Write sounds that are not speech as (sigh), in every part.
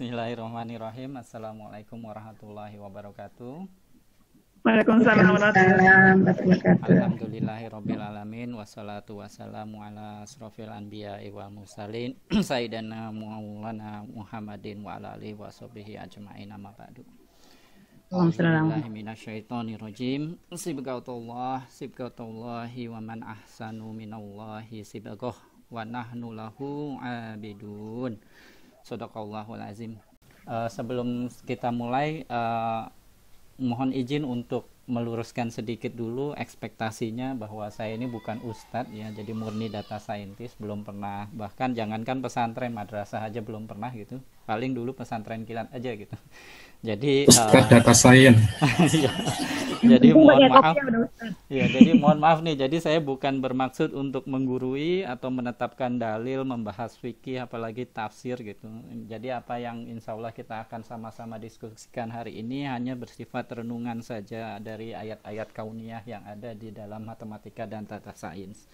Bismillahirrahmanirrahim. Assalamualaikum warahmatullahi wabarakatuh. Waalaikumsalam warahmatullahi wabarakatuh. Alhamdulillahirabbil alamin wassalatu wassalamu ala asrofil anbiya wal mursalin (clears throat) sayyidina Maulana Muhammadin wa ala alihi washabihi ajmain amma ba'du. Bismillahirrahmanirrahim. Sibqautullah, sibqautullahi wa man ahsanu minallahi sibqah wa nahnu lahu abidun. Sadaqallahul azim. Uh, eh, sebelum kita mulai uh, mohon izin untuk meluruskan sedikit dulu ekspektasinya bahwa saya ini bukan ustadz ya jadi murni data saintis belum pernah bahkan jangankan pesantren madrasah aja belum pernah gitu paling dulu pesantren kilat aja gitu jadi uh, data sains. (laughs) Iya. jadi mohon maaf. Ya, iya, jadi mohon maaf nih. Jadi saya bukan bermaksud untuk menggurui atau menetapkan dalil, membahas fikih apalagi tafsir gitu. Jadi apa yang insya Allah kita akan sama-sama diskusikan hari ini hanya bersifat renungan saja dari ayat-ayat kauniyah yang ada di dalam matematika dan data sains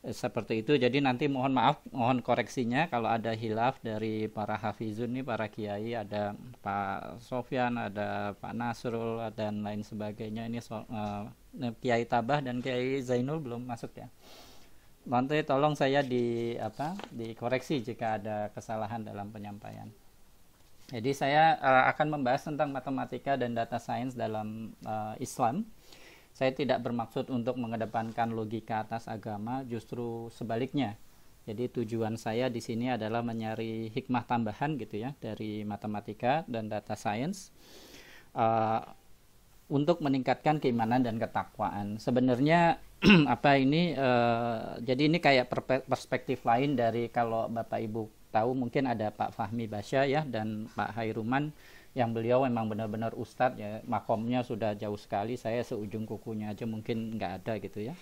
seperti itu jadi nanti mohon maaf mohon koreksinya kalau ada hilaf dari para hafizun nih para kiai ada Pak Sofyan ada Pak Nasrul dan lain sebagainya ini so, uh, kiai Tabah dan kiai Zainul belum masuk ya nanti tolong saya di apa dikoreksi jika ada kesalahan dalam penyampaian jadi saya uh, akan membahas tentang matematika dan data science dalam uh, Islam saya tidak bermaksud untuk mengedepankan logika atas agama, justru sebaliknya. Jadi tujuan saya di sini adalah mencari hikmah tambahan gitu ya dari matematika dan data science uh, untuk meningkatkan keimanan dan ketakwaan. Sebenarnya (clears throat) apa ini? Uh, jadi ini kayak perspektif lain dari kalau Bapak Ibu tahu mungkin ada Pak Fahmi Basya ya dan Pak Hairuman yang beliau memang benar-benar ustadz ya makomnya sudah jauh sekali saya seujung kukunya aja mungkin nggak ada gitu ya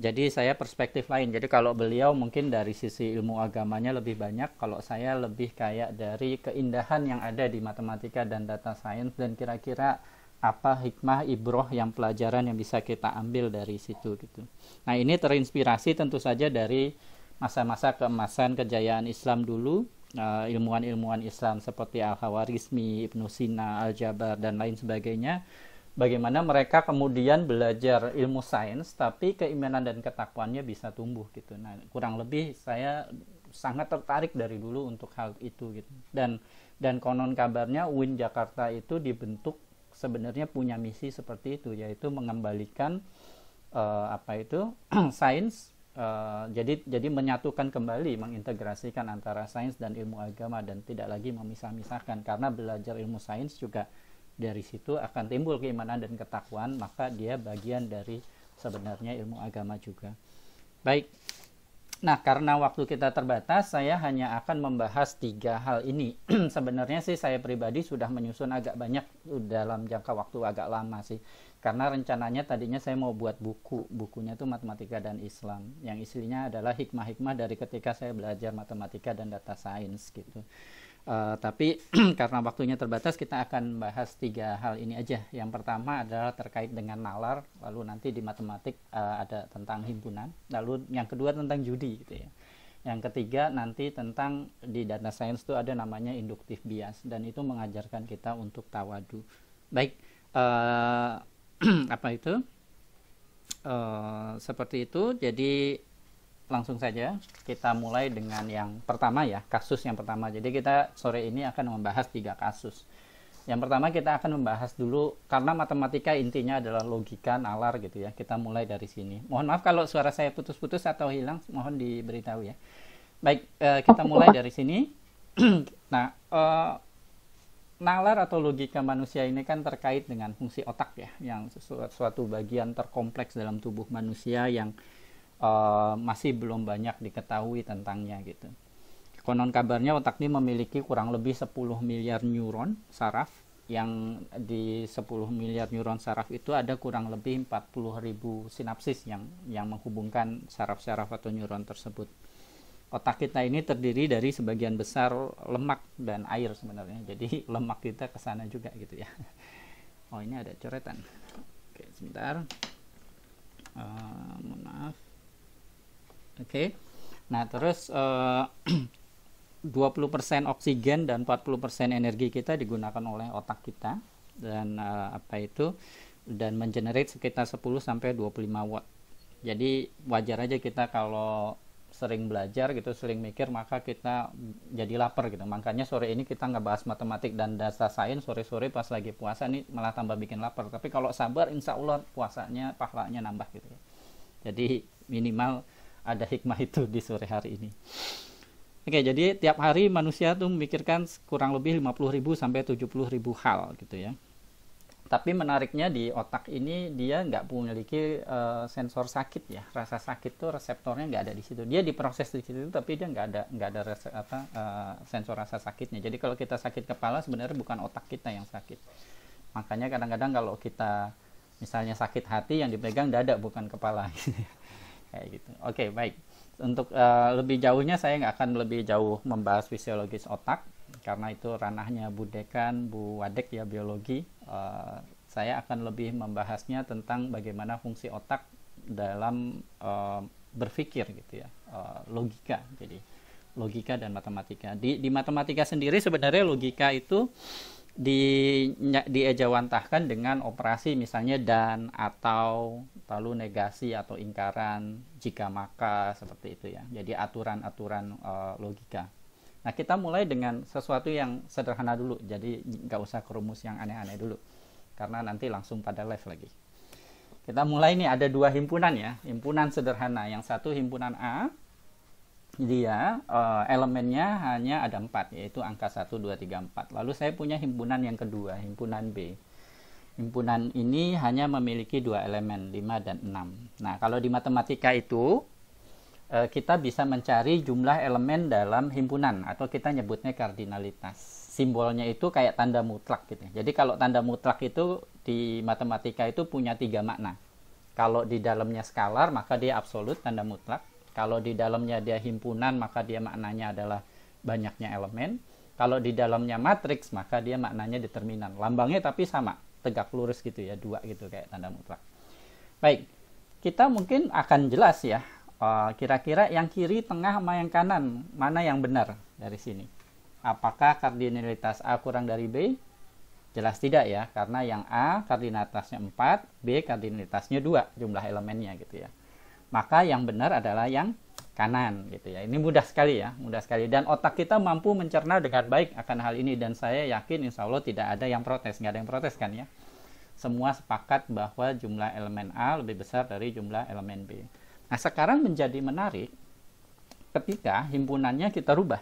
jadi saya perspektif lain jadi kalau beliau mungkin dari sisi ilmu agamanya lebih banyak kalau saya lebih kayak dari keindahan yang ada di matematika dan data science dan kira-kira apa hikmah ibroh yang pelajaran yang bisa kita ambil dari situ gitu nah ini terinspirasi tentu saja dari masa-masa keemasan kejayaan Islam dulu ilmuwan eh, ilmuwan-ilmuwan Islam seperti Al-Khawarizmi, Ibnu Sina, Al-Jabar dan lain sebagainya. Bagaimana mereka kemudian belajar ilmu sains tapi keimanan dan ketakwaannya bisa tumbuh gitu. Nah, kurang lebih saya sangat tertarik dari dulu untuk hal itu gitu. Dan dan konon kabarnya UIN Jakarta itu dibentuk sebenarnya punya misi seperti itu yaitu mengembalikan uh, apa itu (clears throat) sains Uh, jadi jadi menyatukan kembali mengintegrasikan antara sains dan ilmu agama dan tidak lagi memisah-misahkan karena belajar ilmu sains juga dari situ akan timbul keimanan dan ketakuan, maka dia bagian dari sebenarnya ilmu agama juga baik nah karena waktu kita terbatas saya hanya akan membahas tiga hal ini (clears throat) sebenarnya sih saya pribadi sudah menyusun agak banyak uh, dalam jangka waktu agak lama sih karena rencananya tadinya saya mau buat buku bukunya itu matematika dan Islam yang isinya adalah hikmah-hikmah dari ketika saya belajar matematika dan data science gitu uh, tapi (clears throat) karena waktunya terbatas kita akan bahas tiga hal ini aja yang pertama adalah terkait dengan nalar lalu nanti di matematik uh, ada tentang himpunan lalu yang kedua tentang judi gitu ya yang ketiga nanti tentang di data science itu ada namanya induktif bias dan itu mengajarkan kita untuk tawadu baik uh, (clears throat) apa itu uh, seperti itu jadi langsung saja kita mulai dengan yang pertama ya kasus yang pertama jadi kita sore ini akan membahas tiga kasus yang pertama kita akan membahas dulu karena matematika intinya adalah logika nalar gitu ya kita mulai dari sini mohon maaf kalau suara saya putus-putus atau hilang mohon diberitahu ya baik uh, kita mulai dari sini (clears throat) nah uh, nalar atau logika manusia ini kan terkait dengan fungsi otak ya, yang sesuatu suatu bagian terkompleks dalam tubuh manusia yang uh, masih belum banyak diketahui tentangnya gitu. Konon kabarnya otak ini memiliki kurang lebih 10 miliar neuron saraf yang di 10 miliar neuron saraf itu ada kurang lebih 40 ribu sinapsis yang yang menghubungkan saraf-saraf atau neuron tersebut otak kita ini terdiri dari sebagian besar lemak dan air sebenarnya. Jadi (laughs) lemak kita ke sana juga gitu ya. Oh ini ada coretan. Oke sebentar. Uh, maaf. Oke. Nah terus eh, (clears throat) uh, 20% oksigen dan 40% energi kita digunakan oleh otak kita dan uh, apa itu dan mengenerate sekitar 10 sampai 25 watt. Jadi wajar aja kita kalau sering belajar gitu, sering mikir maka kita jadi lapar gitu. Makanya sore ini kita nggak bahas matematik dan dasar sains sore-sore pas lagi puasa nih malah tambah bikin lapar. Tapi kalau sabar insya Allah puasanya pahalanya nambah gitu ya. Jadi minimal ada hikmah itu di sore hari ini. Oke, jadi tiap hari manusia tuh memikirkan kurang lebih 50.000 sampai 70.000 hal gitu ya tapi menariknya di otak ini dia nggak memiliki uh, sensor sakit ya rasa sakit tuh reseptornya nggak ada di situ dia diproses di situ tapi dia nggak ada nggak ada rese, apa, uh, sensor rasa sakitnya jadi kalau kita sakit kepala sebenarnya bukan otak kita yang sakit makanya kadang-kadang kalau kita misalnya sakit hati yang dipegang dada bukan kepala (laughs) kayak gitu oke okay, baik untuk uh, lebih jauhnya saya nggak akan lebih jauh membahas fisiologis otak karena itu ranahnya Bu Dekan, Bu Wadek ya biologi. Uh, saya akan lebih membahasnya tentang bagaimana fungsi otak dalam uh, berpikir gitu ya, uh, logika. Jadi logika dan matematika. Di di matematika sendiri sebenarnya logika itu di diejawantahkan dengan operasi misalnya dan atau lalu negasi atau ingkaran jika maka seperti itu ya. Jadi aturan-aturan uh, logika. Nah, kita mulai dengan sesuatu yang sederhana dulu, jadi nggak usah kerumus yang aneh-aneh dulu, karena nanti langsung pada live lagi. Kita mulai nih, ada dua himpunan ya, himpunan sederhana. Yang satu himpunan A, dia uh, elemennya hanya ada empat, yaitu angka 1, 2, 3, 4. Lalu saya punya himpunan yang kedua, himpunan B. Himpunan ini hanya memiliki dua elemen, 5 dan 6. Nah, kalau di matematika itu, E, kita bisa mencari jumlah elemen dalam himpunan atau kita nyebutnya kardinalitas. Simbolnya itu kayak tanda mutlak gitu. Jadi kalau tanda mutlak itu di matematika itu punya tiga makna. Kalau di dalamnya skalar maka dia absolut tanda mutlak. Kalau di dalamnya dia himpunan maka dia maknanya adalah banyaknya elemen. Kalau di dalamnya matriks maka dia maknanya determinan. Lambangnya tapi sama, tegak lurus gitu ya, dua gitu kayak tanda mutlak. Baik, kita mungkin akan jelas ya Oh, kira-kira yang kiri, tengah, sama yang kanan, mana yang benar dari sini? Apakah kardinalitas A kurang dari B? Jelas tidak ya, karena yang A kardinalitasnya 4, B kardinalitasnya 2 jumlah elemennya gitu ya. Maka yang benar adalah yang kanan gitu ya. Ini mudah sekali ya, mudah sekali. Dan otak kita mampu mencerna dengan baik akan hal ini dan saya yakin insya Allah tidak ada yang protes, nggak ada yang protes kan ya. Semua sepakat bahwa jumlah elemen A lebih besar dari jumlah elemen B. Nah, sekarang menjadi menarik ketika himpunannya kita rubah.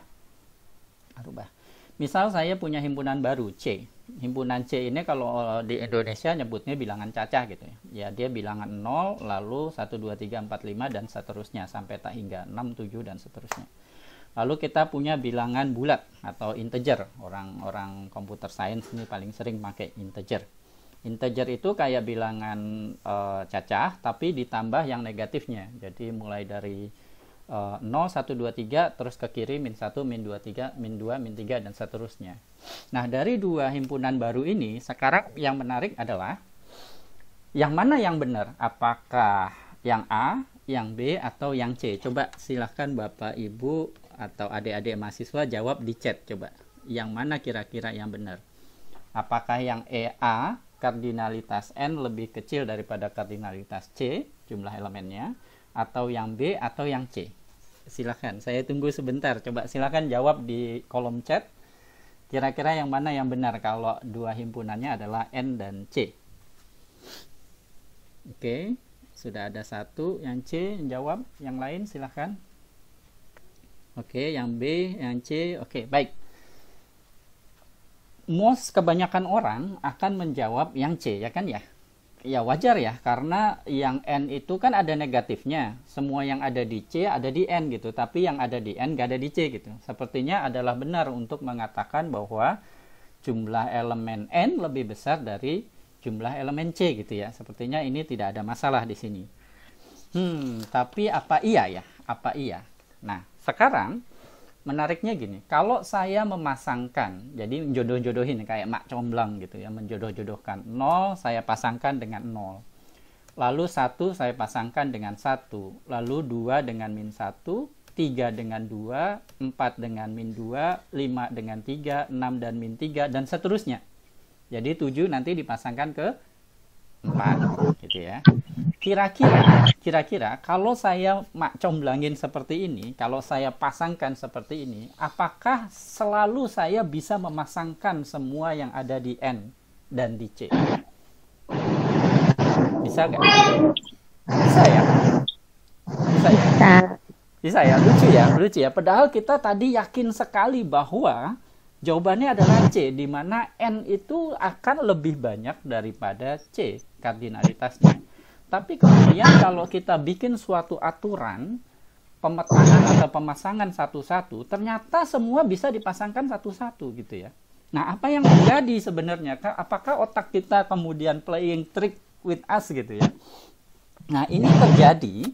Ah, rubah. Misal saya punya himpunan baru C. Himpunan C ini kalau eh, di Indonesia nyebutnya bilangan cacah gitu ya. Ya dia bilangan 0 lalu 1 2 3 4 5 dan seterusnya sampai tak hingga 6 7 dan seterusnya. Lalu kita punya bilangan bulat atau integer. Orang-orang komputer science ini paling sering pakai integer integer itu kayak bilangan e, cacah tapi ditambah yang negatifnya jadi mulai dari e, 0 1 2 3 terus ke kiri min 1 min 2 3 min 2 min 3 dan seterusnya nah dari dua himpunan baru ini sekarang yang menarik adalah yang mana yang benar apakah yang A yang B atau yang C coba silahkan Bapak Ibu atau adik-adik mahasiswa jawab di chat coba yang mana kira-kira yang benar apakah yang EA kardinalitas N lebih kecil daripada kardinalitas C jumlah elemennya atau yang B atau yang C silahkan saya tunggu sebentar coba silahkan jawab di kolom chat kira-kira yang mana yang benar kalau dua himpunannya adalah N dan C oke sudah ada satu yang C yang jawab yang lain silahkan oke yang B yang C oke baik most kebanyakan orang akan menjawab yang C ya kan ya ya wajar ya karena yang n itu kan ada negatifnya semua yang ada di c ada di n gitu tapi yang ada di n gak ada di c gitu sepertinya adalah benar untuk mengatakan bahwa jumlah elemen n lebih besar dari jumlah elemen c gitu ya sepertinya ini tidak ada masalah di sini hmm tapi apa iya ya apa iya nah sekarang menariknya gini, kalau saya memasangkan, jadi menjodoh-jodohin kayak mak comblang gitu ya, menjodoh-jodohkan 0 saya pasangkan dengan 0. Lalu 1 saya pasangkan dengan 1, lalu 2 dengan min 1, 3 dengan 2, 4 dengan min 2, 5 dengan 3, 6 dan min 3, dan seterusnya. Jadi 7 nanti dipasangkan ke 4 gitu ya. Kira-kira kira-kira kalau saya mak comblangin seperti ini, kalau saya pasangkan seperti ini, apakah selalu saya bisa memasangkan semua yang ada di N dan di C? Bisa nggak? Bisa ya? Bisa ya? Nah. Bisa ya, lucu ya, lucu ya. Padahal kita tadi yakin sekali bahwa Jawabannya adalah C, di mana N itu akan lebih banyak daripada C kardinalitasnya. Tapi kemudian kalau kita bikin suatu aturan, pemetaan atau pemasangan satu-satu, ternyata semua bisa dipasangkan satu-satu gitu ya. Nah, apa yang terjadi sebenarnya? Apakah otak kita kemudian playing trick with us gitu ya? Nah, ini terjadi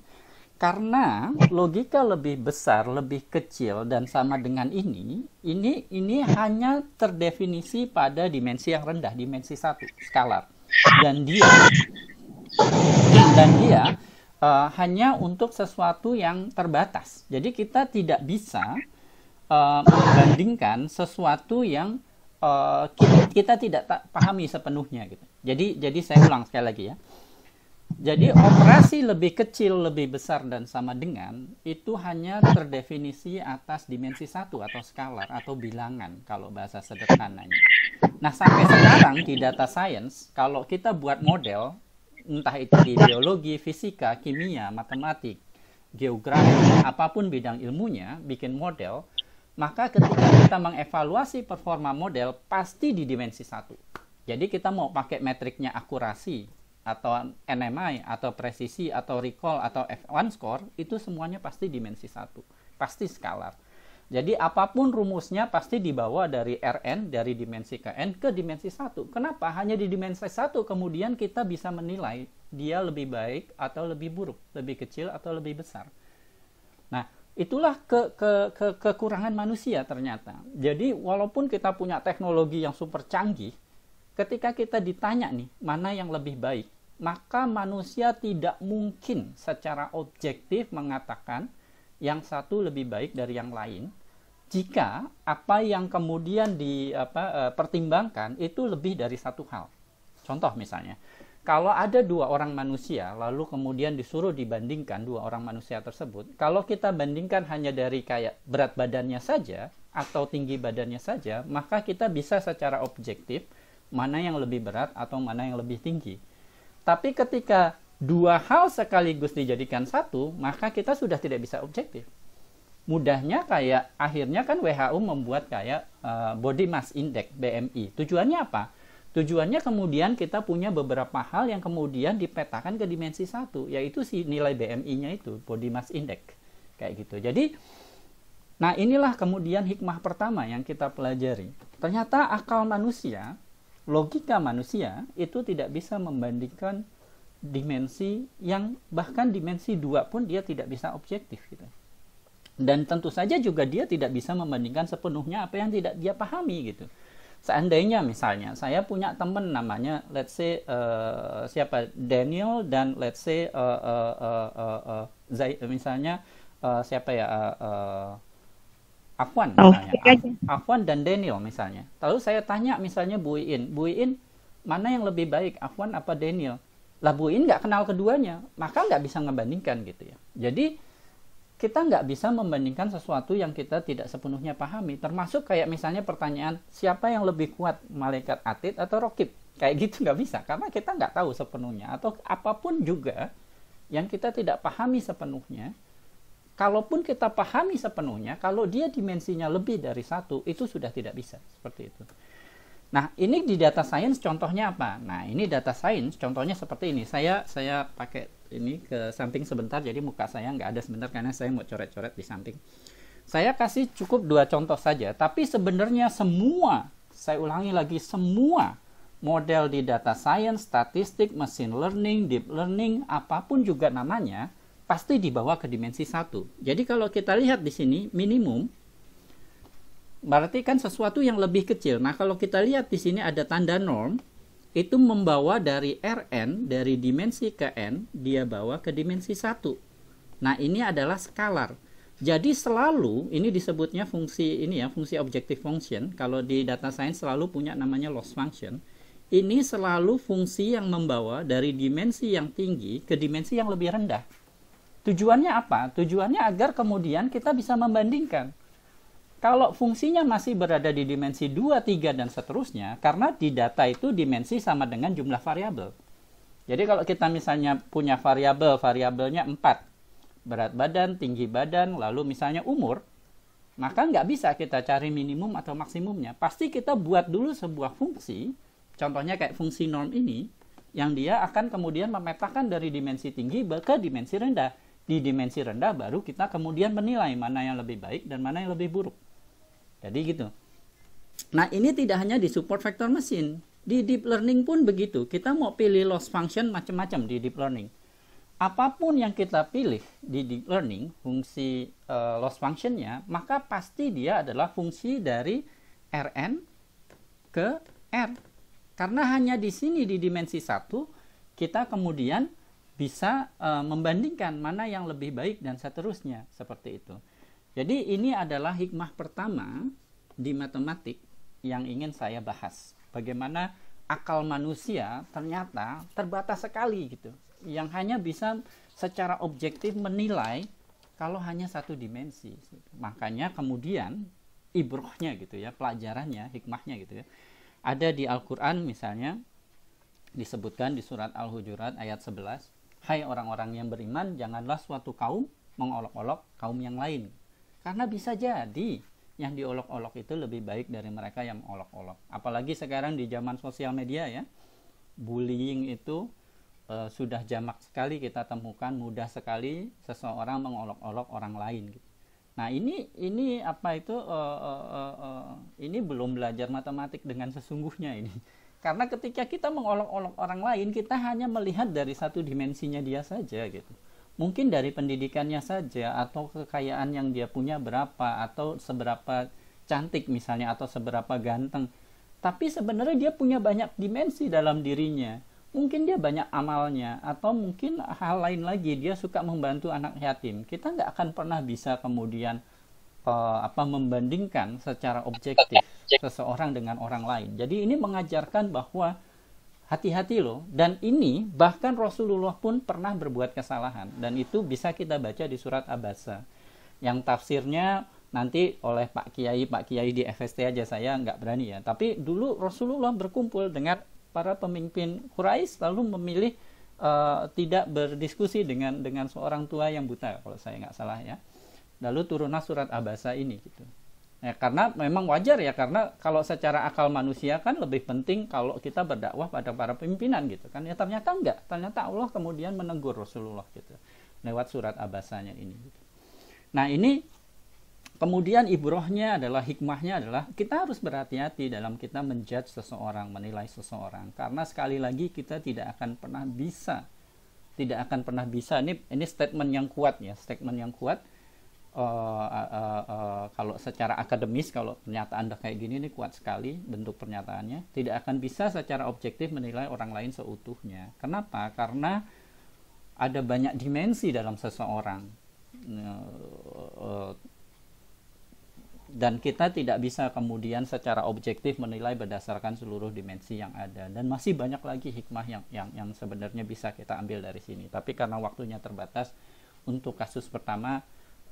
karena logika lebih besar, lebih kecil dan sama dengan ini, ini ini hanya terdefinisi pada dimensi yang rendah, dimensi satu, skalar. Dan dia dan dia uh, hanya untuk sesuatu yang terbatas. Jadi kita tidak bisa uh, membandingkan sesuatu yang uh, kita, kita tidak pahami sepenuhnya gitu. Jadi jadi saya ulang sekali lagi ya. Jadi operasi lebih kecil, lebih besar dan sama dengan itu hanya terdefinisi atas dimensi satu atau skalar atau bilangan kalau bahasa sederhananya. Nah sampai sekarang di data science kalau kita buat model entah itu di biologi, fisika, kimia, matematik, geografi, apapun bidang ilmunya, bikin model, maka ketika kita mengevaluasi performa model pasti di dimensi satu. Jadi kita mau pakai metriknya akurasi, atau NMI atau presisi atau recall atau F1 score itu semuanya pasti dimensi satu pasti skalar jadi apapun rumusnya pasti dibawa dari Rn dari dimensi ke n ke dimensi satu kenapa hanya di dimensi satu kemudian kita bisa menilai dia lebih baik atau lebih buruk lebih kecil atau lebih besar nah itulah ke, ke, ke, kekurangan manusia ternyata jadi walaupun kita punya teknologi yang super canggih ketika kita ditanya nih mana yang lebih baik maka manusia tidak mungkin secara objektif mengatakan yang satu lebih baik dari yang lain jika apa yang kemudian dipertimbangkan e, itu lebih dari satu hal. Contoh misalnya, kalau ada dua orang manusia lalu kemudian disuruh dibandingkan dua orang manusia tersebut, kalau kita bandingkan hanya dari kayak berat badannya saja atau tinggi badannya saja, maka kita bisa secara objektif mana yang lebih berat atau mana yang lebih tinggi. Tapi ketika dua hal sekaligus dijadikan satu, maka kita sudah tidak bisa objektif. Mudahnya kayak akhirnya kan WHO membuat kayak uh, body mass index BMI. Tujuannya apa? Tujuannya kemudian kita punya beberapa hal yang kemudian dipetakan ke dimensi satu, yaitu si nilai BMI-nya itu, body mass index. Kayak gitu. Jadi, nah inilah kemudian hikmah pertama yang kita pelajari. Ternyata akal manusia logika manusia itu tidak bisa membandingkan dimensi yang bahkan dimensi dua pun dia tidak bisa objektif gitu. Dan tentu saja juga dia tidak bisa membandingkan sepenuhnya apa yang tidak dia pahami gitu. Seandainya misalnya saya punya teman namanya let's say uh, siapa Daniel dan let's say uh, uh, uh, uh, uh, Zai, misalnya uh, siapa ya uh, uh, Afwan misalnya. Oh, Akuan dan Daniel misalnya. Lalu saya tanya misalnya Bu Iin, Bu Iin mana yang lebih baik Afwan apa Daniel? Lah Bu Iin nggak kenal keduanya, maka nggak bisa ngebandingkan gitu ya. Jadi kita nggak bisa membandingkan sesuatu yang kita tidak sepenuhnya pahami. Termasuk kayak misalnya pertanyaan siapa yang lebih kuat malaikat atid atau rokib. Kayak gitu nggak bisa karena kita nggak tahu sepenuhnya atau apapun juga yang kita tidak pahami sepenuhnya kalaupun kita pahami sepenuhnya, kalau dia dimensinya lebih dari satu, itu sudah tidak bisa seperti itu. Nah, ini di data science contohnya apa? Nah, ini data science contohnya seperti ini. Saya saya pakai ini ke samping sebentar, jadi muka saya nggak ada sebentar karena saya mau coret-coret di samping. Saya kasih cukup dua contoh saja, tapi sebenarnya semua, saya ulangi lagi, semua model di data science, statistik, machine learning, deep learning, apapun juga namanya, pasti dibawa ke dimensi satu. Jadi kalau kita lihat di sini minimum berarti kan sesuatu yang lebih kecil. Nah kalau kita lihat di sini ada tanda norm itu membawa dari Rn dari dimensi ke n dia bawa ke dimensi satu. Nah ini adalah skalar. Jadi selalu ini disebutnya fungsi ini ya fungsi objective function. Kalau di data science selalu punya namanya loss function. Ini selalu fungsi yang membawa dari dimensi yang tinggi ke dimensi yang lebih rendah. Tujuannya apa? Tujuannya agar kemudian kita bisa membandingkan. Kalau fungsinya masih berada di dimensi 2, 3, dan seterusnya, karena di data itu dimensi sama dengan jumlah variabel. Jadi kalau kita misalnya punya variabel, variabelnya 4, berat badan, tinggi badan, lalu misalnya umur, maka nggak bisa kita cari minimum atau maksimumnya. Pasti kita buat dulu sebuah fungsi, contohnya kayak fungsi norm ini, yang dia akan kemudian memetakan dari dimensi tinggi ke dimensi rendah di dimensi rendah baru kita kemudian menilai mana yang lebih baik dan mana yang lebih buruk. Jadi gitu. Nah, ini tidak hanya di support vector mesin. Di deep learning pun begitu. Kita mau pilih loss function macam-macam di deep learning. Apapun yang kita pilih di deep learning, fungsi uh, loss functionnya, maka pasti dia adalah fungsi dari Rn ke R. Karena hanya di sini di dimensi satu kita kemudian bisa uh, membandingkan mana yang lebih baik dan seterusnya seperti itu. Jadi ini adalah hikmah pertama di matematik yang ingin saya bahas. Bagaimana akal manusia ternyata terbatas sekali gitu. Yang hanya bisa secara objektif menilai kalau hanya satu dimensi. Makanya kemudian ibrohnya gitu ya, pelajarannya, hikmahnya gitu ya. Ada di Al-Qur'an misalnya disebutkan di surat Al-Hujurat ayat 11 Hai orang-orang yang beriman, janganlah suatu kaum mengolok-olok kaum yang lain. Karena bisa jadi yang diolok-olok itu lebih baik dari mereka yang mengolok olok Apalagi sekarang di zaman sosial media ya, bullying itu e, sudah jamak sekali kita temukan, mudah sekali seseorang mengolok-olok orang lain. Nah ini ini apa itu e, e, e, ini belum belajar matematik dengan sesungguhnya ini. Karena ketika kita mengolok-olok orang lain, kita hanya melihat dari satu dimensinya dia saja gitu. Mungkin dari pendidikannya saja atau kekayaan yang dia punya berapa atau seberapa cantik misalnya atau seberapa ganteng. Tapi sebenarnya dia punya banyak dimensi dalam dirinya. Mungkin dia banyak amalnya atau mungkin hal lain lagi dia suka membantu anak yatim. Kita nggak akan pernah bisa kemudian uh, apa membandingkan secara objektif seseorang dengan orang lain. Jadi ini mengajarkan bahwa hati-hati loh. Dan ini bahkan Rasulullah pun pernah berbuat kesalahan. Dan itu bisa kita baca di surat Abasa. Yang tafsirnya nanti oleh Pak Kiai, Pak Kiai di FST aja saya nggak berani ya. Tapi dulu Rasulullah berkumpul dengan para pemimpin Quraisy lalu memilih uh, tidak berdiskusi dengan dengan seorang tua yang buta kalau saya nggak salah ya. Lalu turunlah surat Abasa ini gitu. Ya, karena memang wajar ya karena kalau secara akal manusia kan lebih penting kalau kita berdakwah pada para pimpinan gitu kan ya ternyata enggak ternyata Allah kemudian menegur Rasulullah gitu lewat surat abasanya ini gitu. nah ini kemudian ibrohnya adalah hikmahnya adalah kita harus berhati-hati dalam kita menjudge seseorang menilai seseorang karena sekali lagi kita tidak akan pernah bisa tidak akan pernah bisa ini ini statement yang kuat ya statement yang kuat uh, uh, uh, kalau secara akademis kalau pernyataan Anda kayak gini ini kuat sekali bentuk pernyataannya tidak akan bisa secara objektif menilai orang lain seutuhnya. Kenapa? Karena ada banyak dimensi dalam seseorang dan kita tidak bisa kemudian secara objektif menilai berdasarkan seluruh dimensi yang ada dan masih banyak lagi hikmah yang yang yang sebenarnya bisa kita ambil dari sini tapi karena waktunya terbatas untuk kasus pertama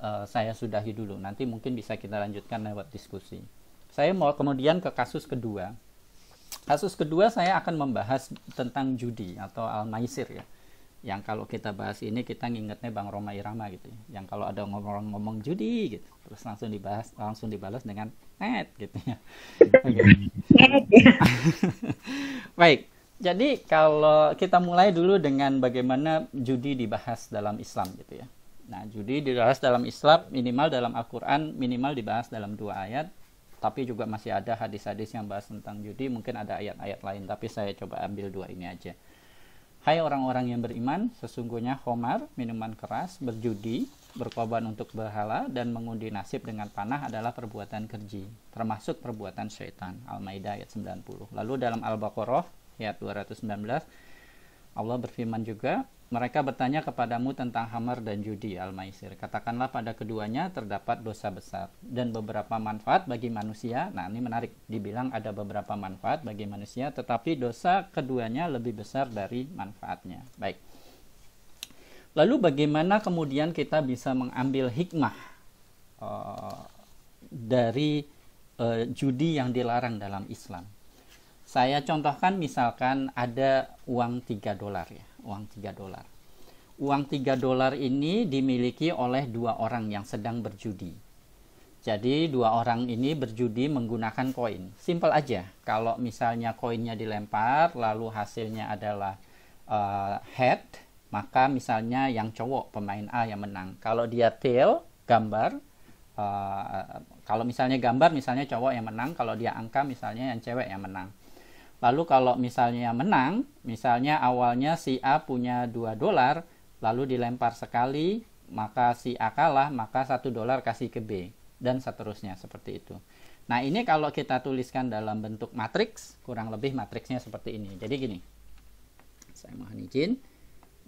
Eh, saya sudahi dulu. Nanti mungkin bisa kita lanjutkan lewat diskusi. Saya mau kemudian ke kasus kedua. Kasus kedua saya akan membahas tentang judi atau al-maisir ya. Yang kalau kita bahas ini kita ngingetnya Bang Roma Irama gitu ya. Yang kalau ada ngomong-ngomong judi gitu terus langsung dibahas langsung dibalas dengan net gitu ya. (laughs) Baik. Jadi kalau kita mulai dulu dengan bagaimana judi dibahas dalam Islam gitu ya. Nah, judi dibahas dalam Islam, minimal dalam Al-Quran, minimal dibahas dalam dua ayat. Tapi juga masih ada hadis-hadis yang bahas tentang judi, mungkin ada ayat-ayat lain. Tapi saya coba ambil dua ini aja. Hai orang-orang yang beriman, sesungguhnya Homar, minuman keras, berjudi, berkorban untuk berhala, dan mengundi nasib dengan panah adalah perbuatan kerji, termasuk perbuatan syaitan. Al-Ma'idah ayat 90. Lalu dalam Al-Baqarah ayat 219, Allah berfirman juga, mereka bertanya kepadamu tentang hamar dan judi al-maisir. Katakanlah pada keduanya terdapat dosa besar dan beberapa manfaat bagi manusia. Nah, ini menarik. Dibilang ada beberapa manfaat bagi manusia, tetapi dosa keduanya lebih besar dari manfaatnya. Baik. Lalu bagaimana kemudian kita bisa mengambil hikmah uh, dari uh, judi yang dilarang dalam Islam? Saya contohkan misalkan ada uang 3 dolar ya, uang 3 dolar. Uang 3 dolar ini dimiliki oleh dua orang yang sedang berjudi. Jadi dua orang ini berjudi menggunakan koin. simple aja. Kalau misalnya koinnya dilempar lalu hasilnya adalah uh, eh, head, maka misalnya yang cowok pemain A yang menang. Kalau dia tail, gambar uh, kalau misalnya gambar misalnya cowok yang menang, kalau dia angka misalnya yang cewek yang menang. Lalu kalau misalnya menang, misalnya awalnya si A punya 2 dolar, lalu dilempar sekali, maka si A kalah, maka 1 dolar kasih ke B, dan seterusnya seperti itu. Nah ini kalau kita tuliskan dalam bentuk matriks, kurang lebih matriksnya seperti ini. Jadi gini, saya mohon izin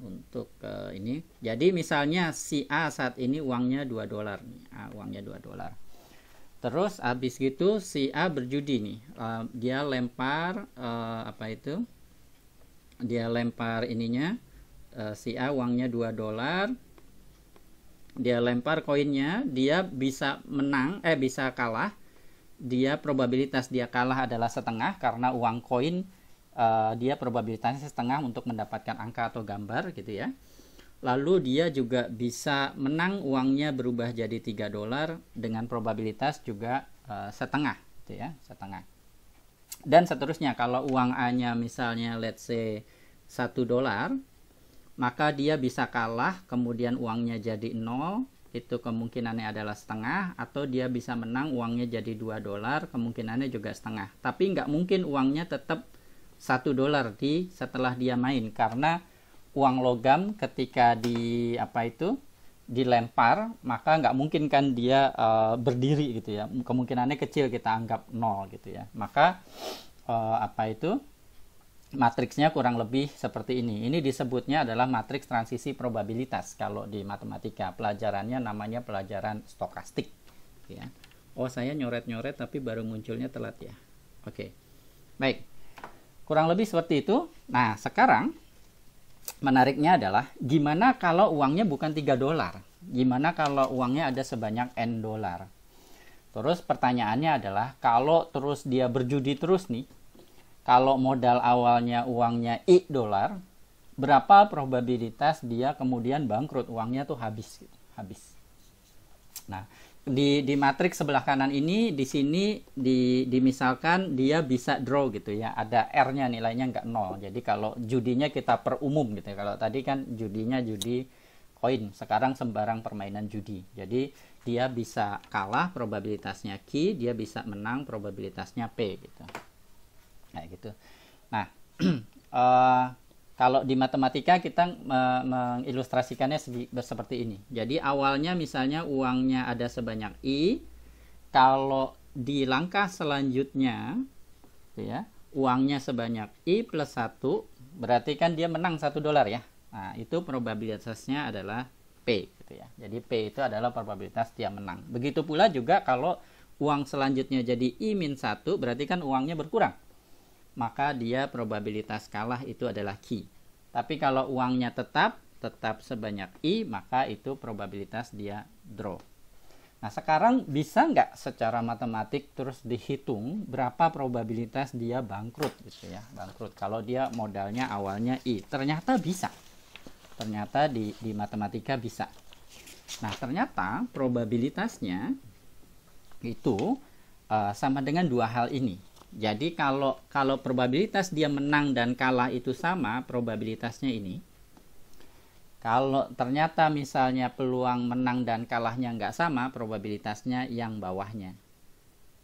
untuk uh, ini. Jadi misalnya si A saat ini uangnya 2 dolar. A uangnya 2 dolar. Terus abis gitu si A berjudi nih. Uh, dia lempar uh, apa itu? Dia lempar ininya uh, si A uangnya 2 dolar. Dia lempar koinnya, dia bisa menang eh bisa kalah. Dia probabilitas dia kalah adalah setengah karena uang koin uh, dia probabilitasnya setengah untuk mendapatkan angka atau gambar gitu ya. Lalu dia juga bisa menang uangnya berubah jadi 3 dolar dengan probabilitas juga uh, setengah gitu ya, setengah. Dan seterusnya kalau uang A-nya misalnya let's say 1 dolar, maka dia bisa kalah kemudian uangnya jadi 0 itu kemungkinannya adalah setengah atau dia bisa menang uangnya jadi 2 dolar kemungkinannya juga setengah tapi nggak mungkin uangnya tetap 1 dolar di setelah dia main karena uang logam ketika di apa itu dilempar maka nggak mungkin kan dia uh, berdiri gitu ya kemungkinannya kecil kita anggap nol gitu ya maka uh, apa itu matriksnya kurang lebih seperti ini ini disebutnya adalah matriks transisi probabilitas kalau di matematika pelajarannya namanya pelajaran stokastik ya oh saya nyoret nyoret tapi baru munculnya telat ya oke okay. baik kurang lebih seperti itu nah sekarang menariknya adalah gimana kalau uangnya bukan 3 dolar? Gimana kalau uangnya ada sebanyak N dolar? Terus pertanyaannya adalah kalau terus dia berjudi terus nih, kalau modal awalnya uangnya I dolar, berapa probabilitas dia kemudian bangkrut uangnya tuh habis gitu, habis. Nah, di di matrik sebelah kanan ini di sini di misalkan dia bisa draw gitu ya ada r-nya nilainya nggak nol jadi kalau judinya kita perumum gitu ya. kalau tadi kan judinya judi koin sekarang sembarang permainan judi jadi dia bisa kalah probabilitasnya q dia bisa menang probabilitasnya p gitu nah gitu nah uh, (clears throat) kalau di matematika kita mengilustrasikannya seperti ini. Jadi awalnya misalnya uangnya ada sebanyak i, kalau di langkah selanjutnya, ya uangnya sebanyak i plus 1, berarti kan dia menang satu dolar ya. Nah, itu probabilitasnya adalah p, gitu ya. Jadi p itu adalah probabilitas dia menang. Begitu pula juga kalau uang selanjutnya jadi i min 1, berarti kan uangnya berkurang maka dia probabilitas kalah itu adalah Q. Tapi kalau uangnya tetap, tetap sebanyak I, maka itu probabilitas dia draw. Nah sekarang bisa nggak secara matematik terus dihitung berapa probabilitas dia bangkrut gitu ya bangkrut kalau dia modalnya awalnya i ternyata bisa ternyata di, di matematika bisa nah ternyata probabilitasnya itu uh, sama dengan dua hal ini jadi kalau kalau probabilitas dia menang dan kalah itu sama probabilitasnya ini. Kalau ternyata misalnya peluang menang dan kalahnya nggak sama probabilitasnya yang bawahnya.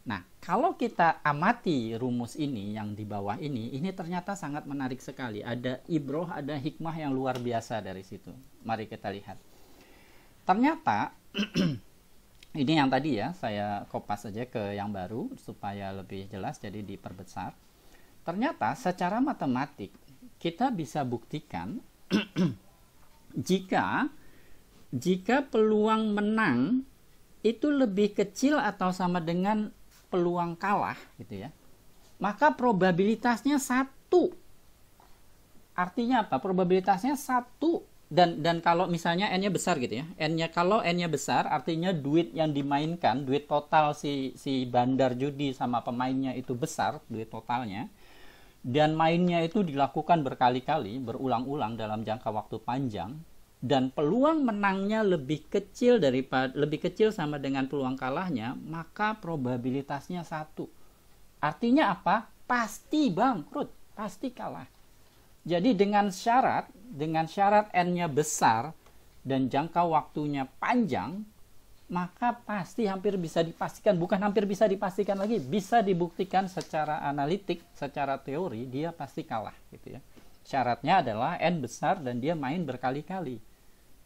Nah, kalau kita amati rumus ini yang di bawah ini, ini ternyata sangat menarik sekali. Ada ibroh, ada hikmah yang luar biasa dari situ. Mari kita lihat. Ternyata (clears throat) ini yang tadi ya saya kopas saja ke yang baru supaya lebih jelas jadi diperbesar ternyata secara matematik kita bisa buktikan (clears throat) jika jika peluang menang itu lebih kecil atau sama dengan peluang kalah gitu ya maka probabilitasnya satu artinya apa probabilitasnya satu dan dan kalau misalnya n-nya besar gitu ya n-nya kalau n-nya besar artinya duit yang dimainkan duit total si si bandar judi sama pemainnya itu besar duit totalnya dan mainnya itu dilakukan berkali-kali berulang-ulang dalam jangka waktu panjang dan peluang menangnya lebih kecil daripada lebih kecil sama dengan peluang kalahnya maka probabilitasnya satu artinya apa pasti bangkrut pasti kalah jadi dengan syarat dengan syarat n-nya besar dan jangka waktunya panjang, maka pasti hampir bisa dipastikan, bukan hampir bisa dipastikan lagi, bisa dibuktikan secara analitik, secara teori, dia pasti kalah. gitu ya. Syaratnya adalah N besar dan dia main berkali-kali.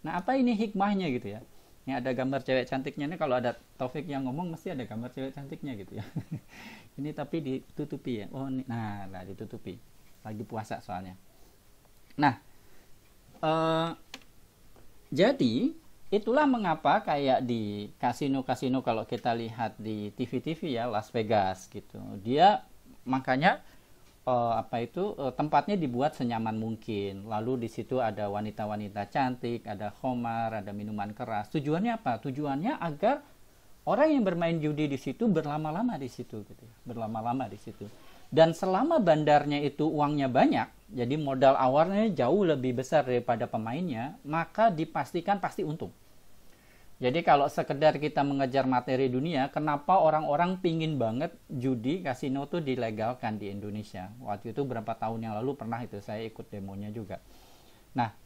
Nah, apa ini hikmahnya gitu ya? Ini ada gambar cewek cantiknya, ini kalau ada Taufik yang ngomong, mesti ada gambar cewek cantiknya gitu ya. (laughs) ini tapi ditutupi ya. Oh, ini. nah, nah ditutupi. Lagi puasa soalnya. Nah, Eh, jadi itulah mengapa kayak di kasino-kasino kalau kita lihat di TV-TV ya Las Vegas gitu. Dia makanya uh, apa itu uh, tempatnya dibuat senyaman mungkin. Lalu di situ ada wanita-wanita cantik, ada homar, ada minuman keras. Tujuannya apa? Tujuannya agar orang yang bermain judi di situ berlama-lama di situ gitu ya. berlama-lama di situ dan selama bandarnya itu uangnya banyak jadi modal awalnya jauh lebih besar daripada pemainnya maka dipastikan pasti untung jadi kalau sekedar kita mengejar materi dunia, kenapa orang-orang pingin banget judi kasino tuh dilegalkan di Indonesia? Waktu itu berapa tahun yang lalu pernah itu saya ikut demonya juga. Nah,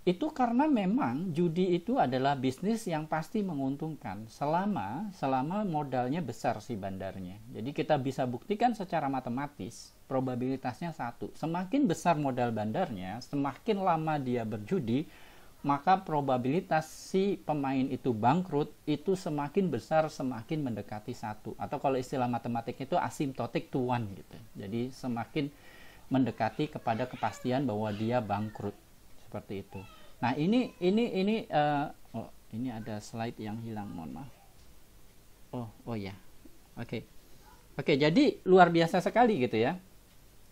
itu karena memang judi itu adalah bisnis yang pasti menguntungkan selama selama modalnya besar si bandarnya. Jadi kita bisa buktikan secara matematis probabilitasnya satu. Semakin besar modal bandarnya, semakin lama dia berjudi, maka probabilitas si pemain itu bangkrut itu semakin besar semakin mendekati satu atau kalau istilah matematik itu asimptotik tuan gitu. Jadi semakin mendekati kepada kepastian bahwa dia bangkrut seperti itu nah ini ini ini uh, oh ini ada slide yang hilang mohon maaf oh oh ya oke okay. oke okay, jadi luar biasa sekali gitu ya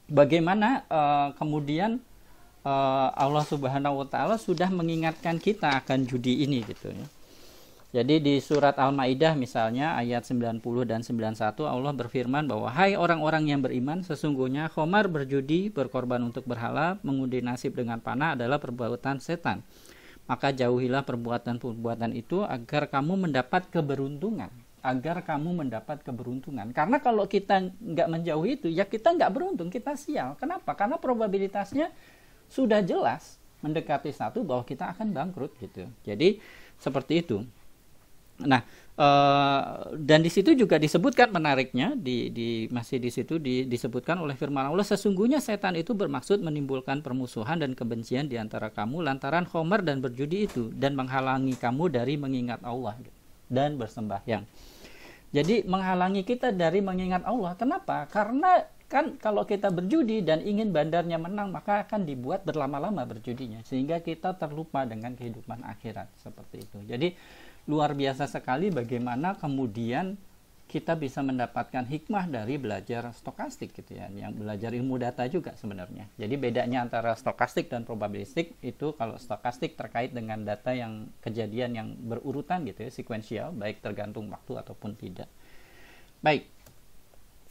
bagaimana uh, kemudian uh, Allah Subhanahu wa taala sudah mengingatkan kita akan judi ini gitu ya. Jadi di surat Al-Maidah misalnya ayat 90 dan 91 Allah berfirman bahwa hai orang-orang yang beriman sesungguhnya khomar berjudi berkorban untuk berhala mengundi nasib dengan panah adalah perbuatan setan. Maka jauhilah perbuatan-perbuatan itu agar kamu mendapat keberuntungan agar kamu mendapat keberuntungan. Karena kalau kita nggak menjauhi itu, ya kita nggak beruntung, kita sial. Kenapa? Karena probabilitasnya sudah jelas mendekati satu bahwa kita akan bangkrut gitu. Jadi seperti itu. Nah, Uh, dan di situ juga disebutkan menariknya di, di masih di situ di, disebutkan oleh firman Allah sesungguhnya setan itu bermaksud menimbulkan permusuhan dan kebencian di antara kamu lantaran homer dan berjudi itu dan menghalangi kamu dari mengingat Allah gitu, dan bersembahyang. Jadi menghalangi kita dari mengingat Allah. Kenapa? Karena kan kalau kita berjudi dan ingin bandarnya menang maka akan dibuat berlama-lama berjudinya sehingga kita terlupa dengan kehidupan akhirat seperti itu. Jadi luar biasa sekali bagaimana kemudian kita bisa mendapatkan hikmah dari belajar stokastik gitu ya yang belajar ilmu data juga sebenarnya jadi bedanya antara stokastik dan probabilistik itu kalau stokastik terkait dengan data yang kejadian yang berurutan gitu ya sekuensial baik tergantung waktu ataupun tidak baik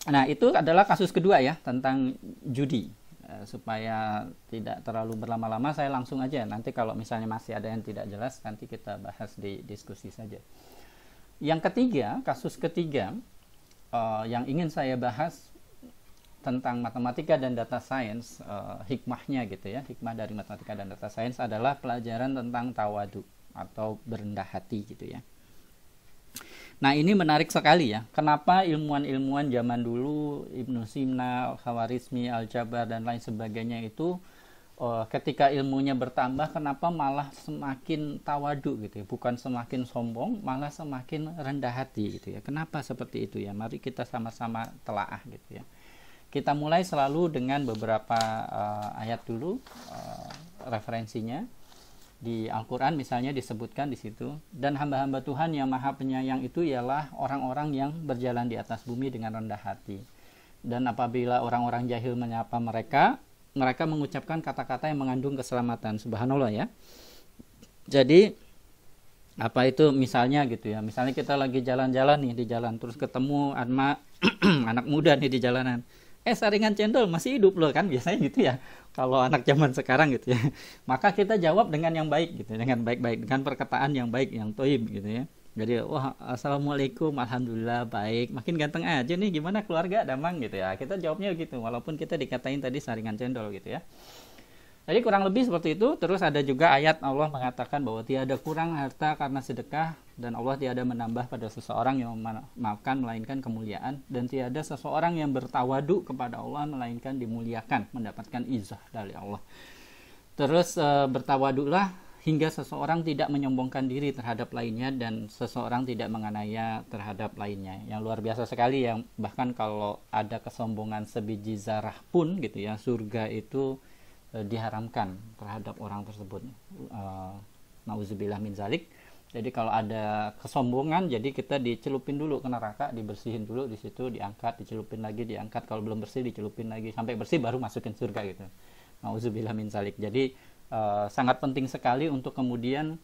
nah itu adalah kasus kedua ya tentang judi Eh, supaya tidak terlalu berlama-lama saya langsung aja nanti kalau misalnya masih ada yang tidak jelas nanti kita bahas di diskusi saja yang ketiga kasus ketiga uh, yang ingin saya bahas tentang matematika dan data science uh, hikmahnya gitu ya hikmah dari matematika dan data science adalah pelajaran tentang tawadu atau berendah hati gitu ya Nah ini menarik sekali ya. Kenapa ilmuwan-ilmuwan zaman dulu Ibnu Sina, Khawarizmi, Al-Jabar dan lain sebagainya itu uh, ketika ilmunya bertambah kenapa malah semakin tawadu gitu ya. Bukan semakin sombong, malah semakin rendah hati gitu ya. Kenapa seperti itu ya? Mari kita sama-sama telaah gitu ya. Kita mulai selalu dengan beberapa uh, ayat dulu uh, referensinya di Al-Quran misalnya disebutkan di situ dan hamba-hamba Tuhan yang maha penyayang itu ialah orang-orang yang berjalan di atas bumi dengan rendah hati dan apabila orang-orang jahil menyapa mereka mereka mengucapkan kata-kata yang mengandung keselamatan subhanallah ya jadi apa itu misalnya gitu ya misalnya kita lagi jalan-jalan nih di jalan terus ketemu anak (clears throat) anak muda nih di jalanan eh saringan cendol masih hidup loh kan biasanya gitu ya kalau anak zaman sekarang gitu ya maka kita jawab dengan yang baik gitu dengan baik-baik dengan perkataan yang baik yang toim gitu ya jadi wah assalamualaikum alhamdulillah baik makin ganteng aja nih gimana keluarga damang gitu ya kita jawabnya gitu walaupun kita dikatain tadi saringan cendol gitu ya jadi kurang lebih seperti itu terus ada juga ayat Allah mengatakan bahwa tiada kurang harta karena sedekah dan Allah tiada menambah pada seseorang yang memaafkan melainkan kemuliaan dan tiada seseorang yang bertawadu kepada Allah melainkan dimuliakan mendapatkan izah dari Allah terus e, bertawadulah hingga seseorang tidak menyombongkan diri terhadap lainnya dan seseorang tidak menganiaya terhadap lainnya yang luar biasa sekali yang bahkan kalau ada kesombongan sebiji zarah pun gitu ya surga itu e, diharamkan terhadap orang tersebut e, nauzubillah min zalik jadi kalau ada kesombongan, jadi kita dicelupin dulu ke neraka, dibersihin dulu di situ, diangkat, dicelupin lagi, diangkat. Kalau belum bersih, dicelupin lagi sampai bersih baru masukin surga gitu. Nauzubillah min salik. Jadi uh, sangat penting sekali untuk kemudian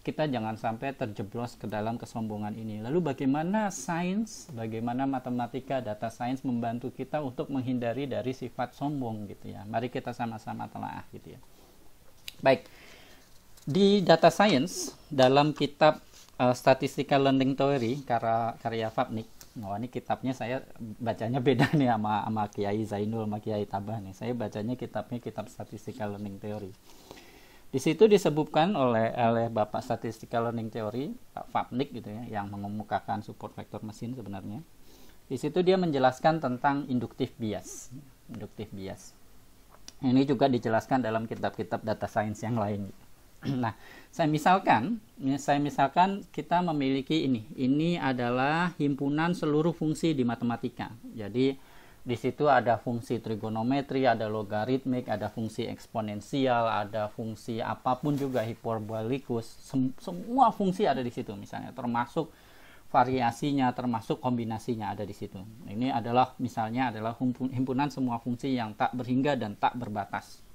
kita jangan sampai terjeblos ke dalam kesombongan ini. Lalu bagaimana sains, bagaimana matematika, data sains membantu kita untuk menghindari dari sifat sombong gitu ya. Mari kita sama-sama telaah gitu ya. Baik. Di data science dalam kitab uh, Statistical Learning Theory karya karya Fabnik. Oh, ini kitabnya saya bacanya beda (laughs) nih sama sama Kiai Zainul sama Kiai Tabah nih. Saya bacanya kitabnya kitab Statistical Learning Theory. Di situ disebutkan oleh oleh Bapak Statistical Learning Theory, Pak Fabnik gitu ya, yang mengemukakan support vector mesin sebenarnya. Di situ dia menjelaskan tentang induktif bias. Induktif bias. Ini juga dijelaskan dalam kitab-kitab data science yang lain. Gitu (clears throat) Nah, saya misalkan, ya, saya misalkan kita memiliki ini. Ini adalah himpunan seluruh fungsi di matematika. Jadi di situ ada fungsi trigonometri, ada logaritmik, ada fungsi eksponensial, ada fungsi apapun juga hiperbolikus. Sem semua fungsi ada di situ misalnya, termasuk variasinya, termasuk kombinasinya ada di situ. Ini adalah misalnya adalah himpunan semua fungsi yang tak berhingga dan tak berbatas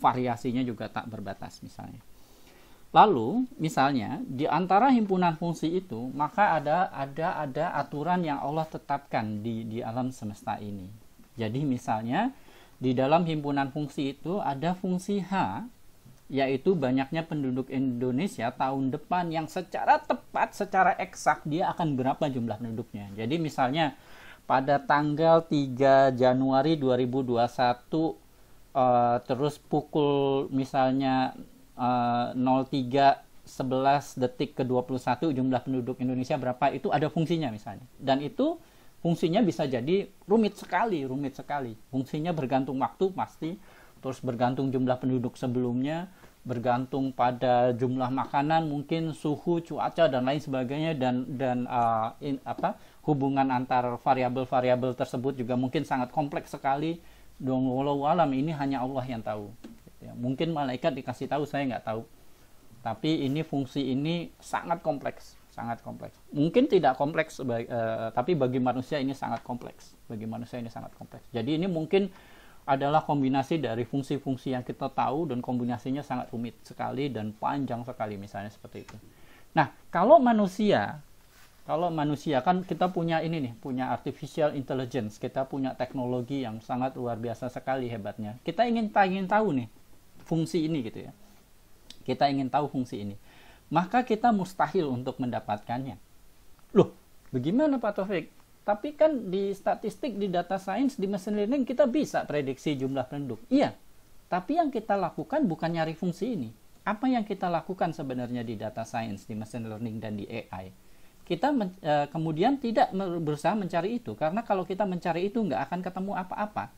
variasinya juga tak berbatas misalnya. Lalu, misalnya di antara himpunan fungsi itu, maka ada ada ada aturan yang Allah tetapkan di di alam semesta ini. Jadi misalnya di dalam himpunan fungsi itu ada fungsi H yaitu banyaknya penduduk Indonesia tahun depan yang secara tepat, secara eksak dia akan berapa jumlah penduduknya. Jadi misalnya pada tanggal 3 Januari 2021 Eh, terus pukul misalnya uh, 03 11 detik ke 21 jumlah penduduk Indonesia berapa itu ada fungsinya misalnya dan itu fungsinya bisa jadi rumit sekali rumit sekali fungsinya bergantung waktu pasti terus bergantung jumlah penduduk sebelumnya bergantung pada jumlah makanan mungkin suhu cuaca dan lain sebagainya dan dan uh, in, apa hubungan antar variabel-variabel tersebut juga mungkin sangat kompleks sekali dong walau alam ini hanya Allah yang tahu ya, mungkin malaikat dikasih tahu saya nggak tahu tapi ini fungsi ini sangat kompleks sangat kompleks mungkin tidak kompleks eh, tapi bagi manusia ini sangat kompleks bagi manusia ini sangat kompleks jadi ini mungkin adalah kombinasi dari fungsi-fungsi yang kita tahu dan kombinasinya sangat rumit sekali dan panjang sekali misalnya seperti itu nah kalau manusia kalau manusia kan kita punya ini nih, punya artificial intelligence, kita punya teknologi yang sangat luar biasa sekali hebatnya. Kita ingin ingin tahu nih fungsi ini gitu ya. Kita ingin tahu fungsi ini. Maka kita mustahil untuk mendapatkannya. Loh, bagaimana Pak Taufik? Tapi kan di statistik, di data science, di machine learning kita bisa prediksi jumlah penduduk. Iya, tapi yang kita lakukan bukan nyari fungsi ini. Apa yang kita lakukan sebenarnya di data science, di machine learning, dan di AI? kita men, e, kemudian tidak berusaha mencari itu karena kalau kita mencari itu nggak akan ketemu apa-apa.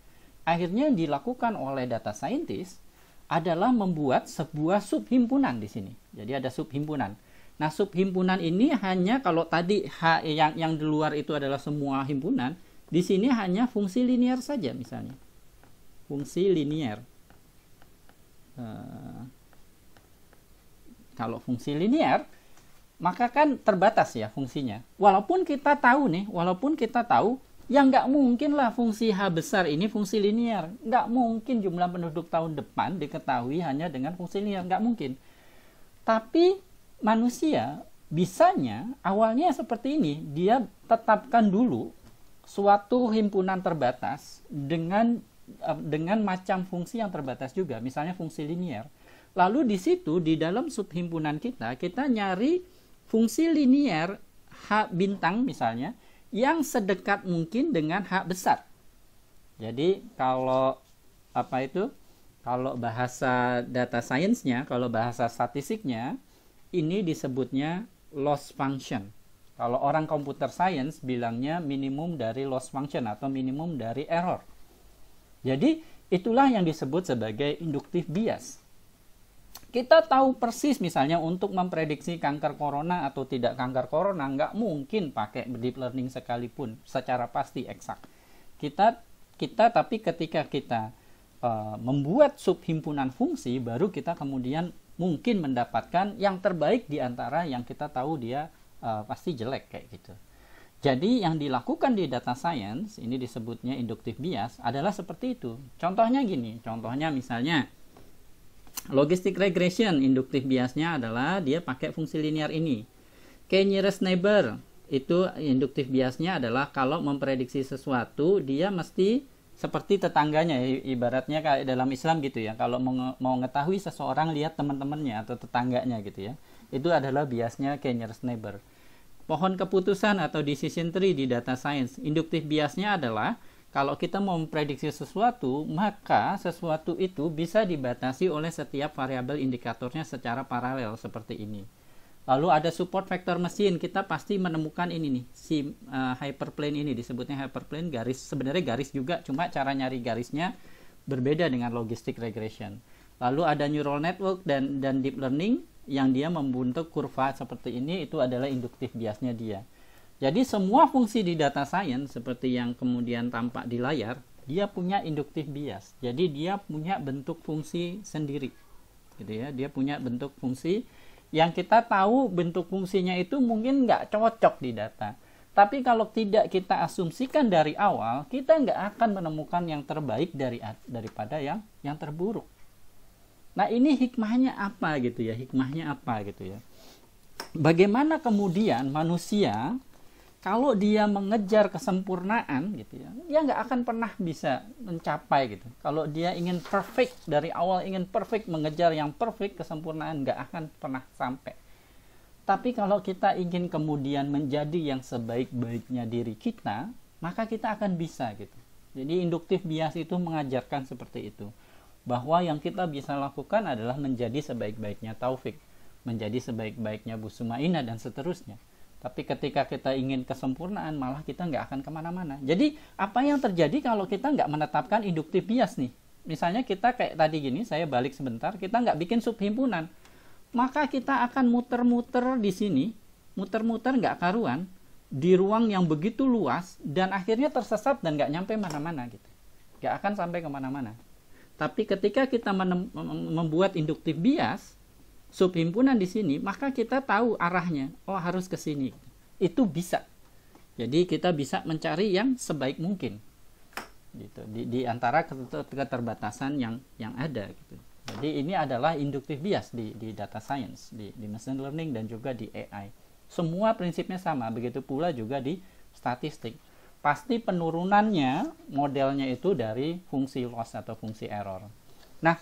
Akhirnya yang dilakukan oleh data scientist adalah membuat sebuah subhimpunan di sini. Jadi ada subhimpunan. Nah, subhimpunan ini hanya kalau tadi H yang yang di luar itu adalah semua himpunan, di sini hanya fungsi linear saja misalnya. Fungsi linear eh, kalau fungsi linear maka kan terbatas ya fungsinya. Walaupun kita tahu nih, walaupun kita tahu, yang nggak mungkin lah fungsi H besar ini fungsi linear. Nggak mungkin jumlah penduduk tahun depan diketahui hanya dengan fungsi linear. Nggak mungkin. Tapi manusia bisanya awalnya seperti ini. Dia tetapkan dulu suatu himpunan terbatas dengan eh, dengan macam fungsi yang terbatas juga. Misalnya fungsi linear. Lalu di situ, di dalam subhimpunan kita, kita nyari fungsi linier H bintang misalnya yang sedekat mungkin dengan H besar. Jadi kalau apa itu? Kalau bahasa data science-nya, kalau bahasa statistiknya, ini disebutnya loss function. Kalau orang computer science bilangnya minimum dari loss function atau minimum dari error. Jadi itulah yang disebut sebagai induktif bias. Kita tahu persis misalnya untuk memprediksi kanker corona atau tidak kanker corona nggak mungkin pakai deep learning sekalipun secara pasti eksak. Kita kita tapi ketika kita uh, membuat subhimpunan fungsi baru kita kemudian mungkin mendapatkan yang terbaik di antara yang kita tahu dia uh, pasti jelek kayak gitu. Jadi yang dilakukan di data science ini disebutnya induktif bias adalah seperti itu. Contohnya gini, contohnya misalnya Logistic regression induktif biasnya adalah dia pakai fungsi linear ini. K nearest neighbor itu induktif biasnya adalah kalau memprediksi sesuatu dia mesti seperti tetangganya ibaratnya kayak dalam Islam gitu ya kalau mau mau mengetahui seseorang lihat teman-temannya atau tetangganya gitu ya itu adalah biasnya K nearest neighbor pohon keputusan atau decision tree di data science induktif biasnya adalah kalau kita mau memprediksi sesuatu, maka sesuatu itu bisa dibatasi oleh setiap variabel indikatornya secara paralel seperti ini. Lalu ada support vector mesin, kita pasti menemukan ini nih, si uh, hyperplane ini disebutnya hyperplane garis. Sebenarnya garis juga, cuma cara nyari garisnya berbeda dengan logistic regression. Lalu ada neural network dan dan deep learning yang dia membentuk kurva seperti ini itu adalah induktif biasnya dia. Jadi semua fungsi di data science seperti yang kemudian tampak di layar, dia punya induktif bias. Jadi dia punya bentuk fungsi sendiri. Gitu ya, dia punya bentuk fungsi yang kita tahu bentuk fungsinya itu mungkin nggak cocok di data. Tapi kalau tidak kita asumsikan dari awal, kita nggak akan menemukan yang terbaik dari daripada yang yang terburuk. Nah ini hikmahnya apa gitu ya? Hikmahnya apa gitu ya? Bagaimana kemudian manusia kalau dia mengejar kesempurnaan gitu ya dia nggak akan pernah bisa mencapai gitu kalau dia ingin perfect dari awal ingin perfect mengejar yang perfect kesempurnaan nggak akan pernah sampai tapi kalau kita ingin kemudian menjadi yang sebaik-baiknya diri kita maka kita akan bisa gitu jadi induktif bias itu mengajarkan seperti itu bahwa yang kita bisa lakukan adalah menjadi sebaik-baiknya Taufik, menjadi sebaik-baiknya Sumaina dan seterusnya. Tapi ketika kita ingin kesempurnaan, malah kita nggak akan kemana-mana. Jadi apa yang terjadi kalau kita nggak menetapkan induktif bias nih? Misalnya kita kayak tadi gini, saya balik sebentar, kita nggak bikin subhimpunan. Maka kita akan muter-muter di sini, muter-muter nggak karuan, di ruang yang begitu luas, dan akhirnya tersesat dan nggak nyampe mana-mana gitu. Nggak akan sampai kemana-mana. Tapi ketika kita membuat induktif bias, subhimpunan di sini, maka kita tahu arahnya. Oh, harus ke sini. Itu bisa. Jadi kita bisa mencari yang sebaik mungkin. Gitu. Di, di antara keterbatasan yang yang ada gitu. Jadi ini adalah induktif bias di, di data science, di, di machine learning dan juga di AI. Semua prinsipnya sama, begitu pula juga di statistik. Pasti penurunannya modelnya itu dari fungsi loss atau fungsi error. Nah,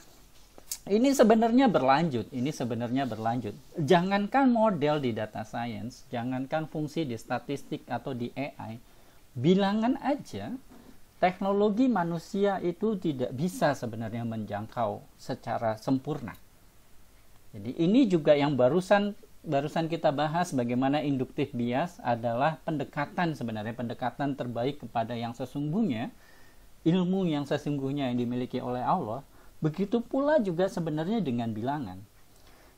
ini sebenarnya berlanjut, ini sebenarnya berlanjut. Jangankan model di data science, jangankan fungsi di statistik atau di AI, bilangan aja teknologi manusia itu tidak bisa sebenarnya menjangkau secara sempurna. Jadi ini juga yang barusan barusan kita bahas bagaimana induktif bias adalah pendekatan sebenarnya pendekatan terbaik kepada yang sesungguhnya ilmu yang sesungguhnya yang dimiliki oleh Allah Begitu pula juga sebenarnya dengan bilangan.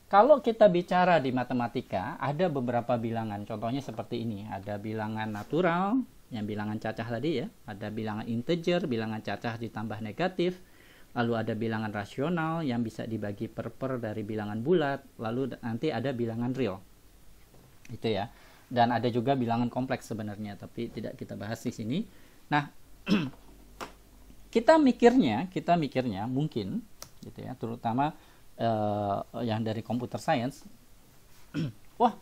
Kalau kita bicara di matematika, ada beberapa bilangan. Contohnya seperti ini, ada bilangan natural, yang bilangan cacah tadi ya, ada bilangan integer, bilangan cacah ditambah negatif, lalu ada bilangan rasional yang bisa dibagi per per dari bilangan bulat, lalu nanti ada bilangan real. Itu ya. Dan ada juga bilangan kompleks sebenarnya, tapi tidak kita bahas di sini. Nah, (clears throat) kita mikirnya kita mikirnya mungkin gitu ya terutama uh, yang dari computer science (clears throat) wah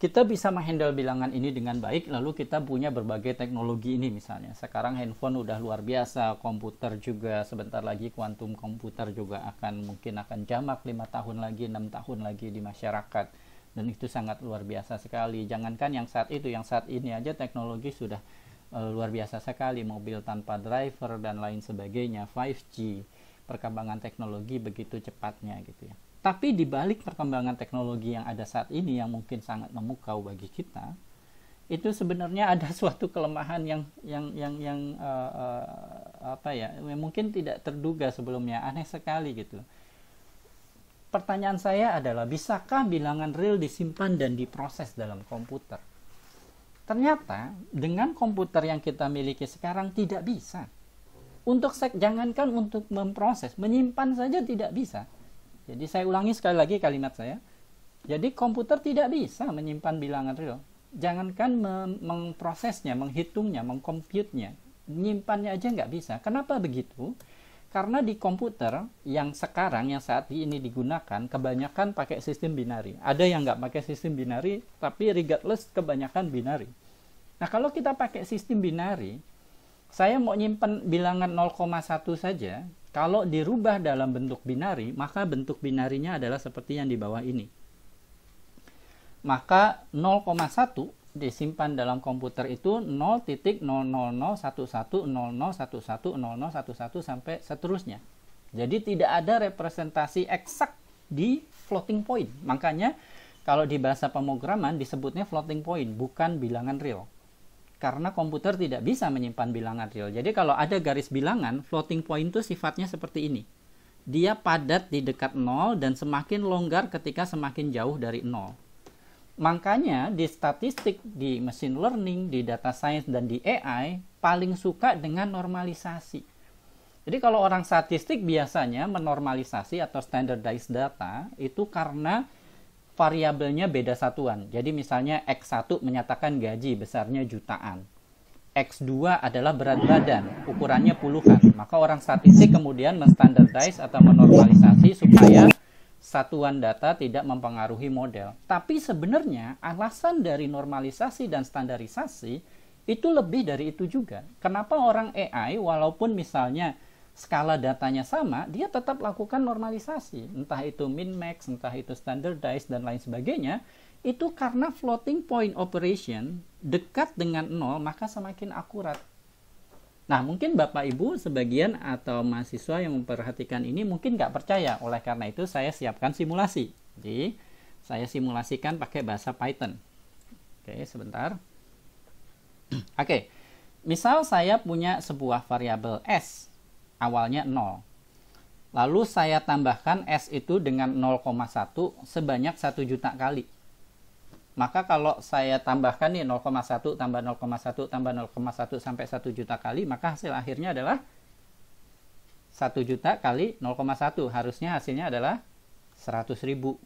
kita bisa menghandle bilangan ini dengan baik lalu kita punya berbagai teknologi ini misalnya sekarang handphone udah luar biasa komputer juga sebentar lagi kuantum komputer juga akan mungkin akan jamak lima tahun lagi enam tahun lagi di masyarakat dan itu sangat luar biasa sekali jangankan yang saat itu yang saat ini aja teknologi sudah Eh, luar biasa sekali mobil tanpa driver dan lain sebagainya 5G perkembangan teknologi begitu cepatnya gitu ya tapi di balik perkembangan teknologi yang ada saat ini yang mungkin sangat memukau bagi kita itu sebenarnya ada (laughs) suatu kelemahan yang yang yang yang uh, uh, apa ya yang mungkin tidak terduga sebelumnya aneh sekali gitu pertanyaan saya adalah bisakah bilangan real disimpan dan diproses dalam komputer Ternyata dengan komputer yang kita miliki sekarang tidak bisa. Untuk sek, jangankan untuk memproses, menyimpan saja tidak bisa. Jadi saya ulangi sekali lagi kalimat saya. Jadi komputer tidak bisa menyimpan bilangan real. Jangankan memprosesnya, menghitungnya, mengcompute nya menyimpannya aja nggak bisa. Kenapa begitu? Karena di komputer yang sekarang yang saat ini digunakan kebanyakan pakai sistem binari. Ada yang nggak pakai sistem binari, tapi regardless kebanyakan binari. Nah kalau kita pakai sistem binari, saya mau nyimpan bilangan 0,1 saja. Kalau dirubah dalam bentuk binari, maka bentuk binarinya adalah seperti yang di bawah ini. Maka 0,1 disimpan dalam komputer itu 0.00011001100111 sampai seterusnya. Jadi tidak ada representasi eksak di floating point. Makanya kalau di bahasa pemrograman disebutnya floating point, bukan bilangan real. Karena komputer tidak bisa menyimpan bilangan real. Jadi kalau ada garis bilangan, floating point itu sifatnya seperti ini. Dia padat di dekat 0 dan semakin longgar ketika semakin jauh dari 0. Makanya di statistik, di machine learning, di data science, dan di AI paling suka dengan normalisasi. Jadi kalau orang statistik biasanya menormalisasi atau standardized data itu karena variabelnya beda satuan. Jadi misalnya X1 menyatakan gaji besarnya jutaan. X2 adalah berat badan, ukurannya puluhan. Maka orang statistik kemudian menstandardize atau menormalisasi supaya satuan data tidak mempengaruhi model. Tapi sebenarnya alasan dari normalisasi dan standarisasi itu lebih dari itu juga. Kenapa orang AI walaupun misalnya skala datanya sama, dia tetap lakukan normalisasi. Entah itu min-max, entah itu standardized, dan lain sebagainya. Itu karena floating point operation dekat dengan nol, maka semakin akurat. Nah, mungkin Bapak Ibu sebagian atau mahasiswa yang memperhatikan ini mungkin nggak percaya. Oleh karena itu, saya siapkan simulasi. Jadi, saya simulasikan pakai bahasa Python. Oke, sebentar. (clears throat) Oke, misal saya punya sebuah variabel S, awalnya 0. Lalu saya tambahkan S itu dengan 0,1 sebanyak 1 juta kali. Maka kalau saya tambahkan nih 0,1 tambah 0,1 tambah 0,1 sampai 1 juta kali, maka hasil akhirnya adalah 1 juta kali 0,1. Harusnya hasilnya adalah 100 ribu.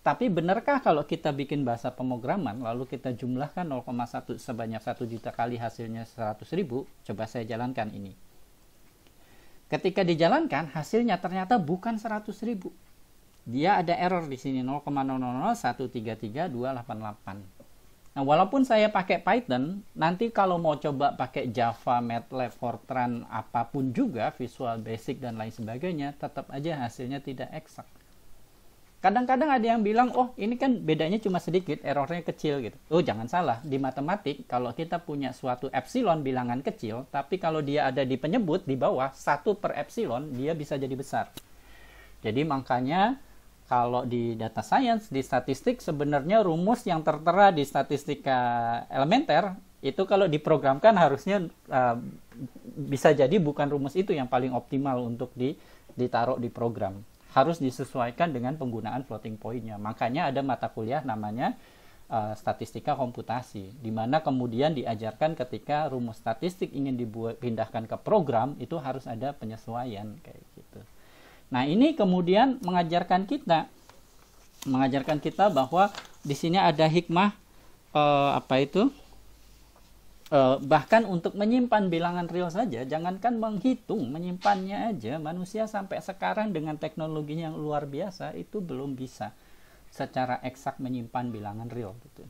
Tapi benarkah kalau kita bikin bahasa pemrograman, lalu kita jumlahkan 0,1 sebanyak 1 juta kali hasilnya 100 ribu? Coba saya jalankan ini. Ketika dijalankan, hasilnya ternyata bukan 100 ribu, dia ada error di sini 0,0001332888. Nah, walaupun saya pakai Python, nanti kalau mau coba pakai Java, MATLAB, Fortran, apapun juga, Visual Basic dan lain sebagainya, tetap aja hasilnya tidak eksak. Kadang-kadang ada yang bilang, oh ini kan bedanya cuma sedikit, errornya kecil gitu. Oh jangan salah, di matematik kalau kita punya suatu epsilon bilangan kecil, tapi kalau dia ada di penyebut di bawah, satu per epsilon, dia bisa jadi besar. Jadi makanya kalau di data science, di statistik sebenarnya rumus yang tertera di statistika elementer itu kalau diprogramkan harusnya uh, bisa jadi bukan rumus itu yang paling optimal untuk di, ditaruh di program. Harus disesuaikan dengan penggunaan floating pointnya. Makanya ada mata kuliah namanya uh, statistika komputasi, di mana kemudian diajarkan ketika rumus statistik ingin dibuat pindahkan ke program itu harus ada penyesuaian kayak gitu. Nah, ini kemudian mengajarkan kita mengajarkan kita bahwa di sini ada hikmah eh, apa itu? Eh, bahkan untuk menyimpan bilangan real saja, jangankan menghitung, menyimpannya aja manusia sampai sekarang dengan teknologinya yang luar biasa itu belum bisa secara eksak menyimpan bilangan real gitu.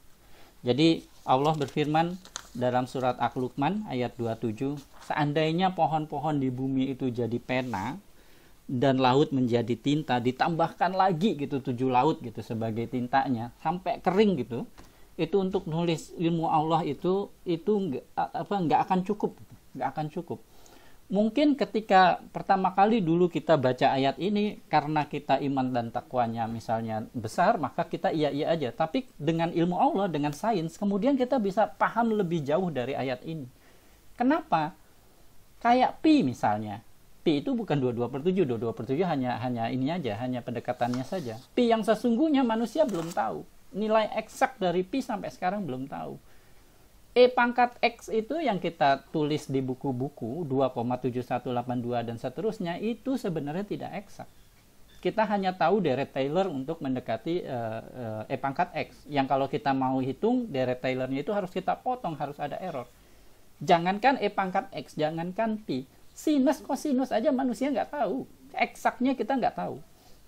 Jadi Allah berfirman dalam surat Al-Luqman ayat 27, seandainya pohon-pohon di bumi itu jadi pena, dan laut menjadi tinta ditambahkan lagi gitu tujuh laut gitu sebagai tintanya sampai kering gitu itu untuk nulis ilmu Allah itu itu nggak apa nggak akan cukup gitu, nggak akan cukup mungkin ketika pertama kali dulu kita baca ayat ini karena kita iman dan takwanya misalnya besar maka kita iya iya aja tapi dengan ilmu Allah dengan sains kemudian kita bisa paham lebih jauh dari ayat ini kenapa kayak pi misalnya P itu bukan 22 per 7, 22 per 7 hanya, hanya ini aja, hanya pendekatannya saja. P yang sesungguhnya manusia belum tahu. Nilai eksak dari P sampai sekarang belum tahu. E pangkat X itu yang kita tulis di buku-buku 2,7182 dan seterusnya itu sebenarnya tidak eksak. Kita hanya tahu deret Taylor untuk mendekati uh, uh, E pangkat X. Yang kalau kita mau hitung deret Taylornya itu harus kita potong, harus ada error. Jangankan E pangkat X, jangankan Pi Sinus kosinus aja manusia nggak tahu. Eksaknya kita nggak tahu.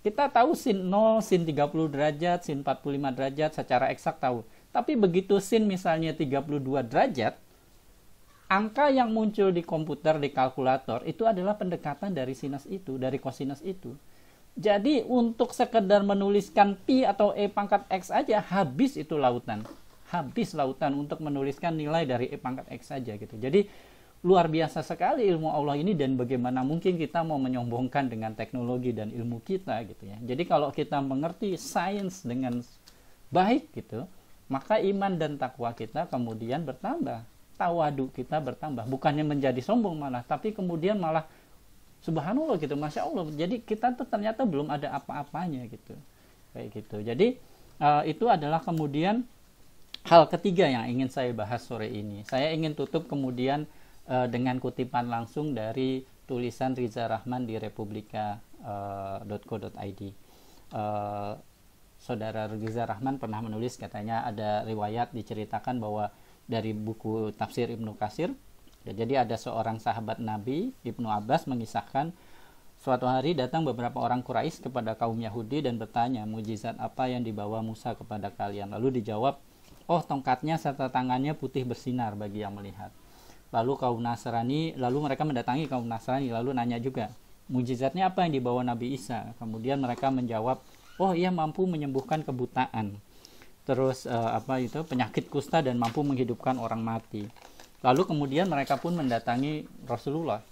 Kita tahu sin 0, sin 30 derajat, sin 45 derajat secara eksak tahu. Tapi begitu sin misalnya 32 derajat, angka yang muncul di komputer, di kalkulator, itu adalah pendekatan dari sinus itu, dari kosinus itu. Jadi untuk sekedar menuliskan pi atau e pangkat x aja habis itu lautan. Habis lautan untuk menuliskan nilai dari e pangkat x saja gitu. Jadi luar biasa sekali ilmu Allah ini dan bagaimana mungkin kita mau menyombongkan dengan teknologi dan ilmu kita gitu ya. Jadi kalau kita mengerti sains dengan baik gitu, maka iman dan takwa kita kemudian bertambah. Tawadu kita bertambah, bukannya menjadi sombong malah, tapi kemudian malah subhanallah gitu, masya Allah. Jadi kita tuh ternyata belum ada apa-apanya gitu, kayak gitu. Jadi uh, itu adalah kemudian hal ketiga yang ingin saya bahas sore ini. Saya ingin tutup kemudian uh, dengan kutipan langsung dari tulisan Riza Rahman di republika.co.id. Eh, uh, eh, uh, Saudara Riza Rahman pernah menulis katanya ada riwayat diceritakan bahwa dari buku tafsir Ibnu Kasir. Ya, jadi ada seorang sahabat Nabi Ibnu Abbas mengisahkan suatu hari datang beberapa orang Quraisy kepada kaum Yahudi dan bertanya, "Mujizat apa yang dibawa Musa kepada kalian?" Lalu dijawab, "Oh, tongkatnya serta tangannya putih bersinar bagi yang melihat." lalu kaum Nasrani lalu mereka mendatangi kaum Nasrani lalu nanya juga mujizatnya apa yang dibawa Nabi Isa kemudian mereka menjawab oh ia mampu menyembuhkan kebutaan terus uh, apa itu penyakit kusta dan mampu menghidupkan orang mati lalu kemudian mereka pun mendatangi Rasulullah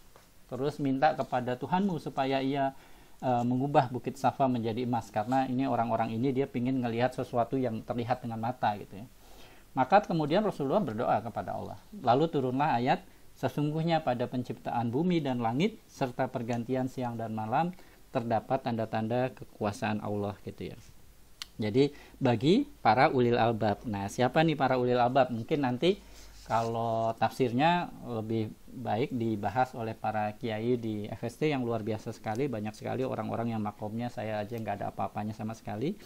terus minta kepada Tuhanmu supaya ia eh, mengubah Bukit Safa menjadi emas karena ini orang-orang ini dia ingin melihat sesuatu yang terlihat dengan mata gitu ya. Maka kemudian Rasulullah berdoa kepada Allah. Lalu turunlah ayat, sesungguhnya pada penciptaan bumi dan langit serta pergantian siang dan malam terdapat tanda-tanda kekuasaan Allah gitu ya. Jadi bagi para ulil albab. Nah, siapa nih para ulil albab? Mungkin nanti kalau tafsirnya lebih baik dibahas oleh para kiai di FST yang luar biasa sekali, banyak sekali orang-orang yang makomnya saya aja nggak ada apa-apanya sama sekali.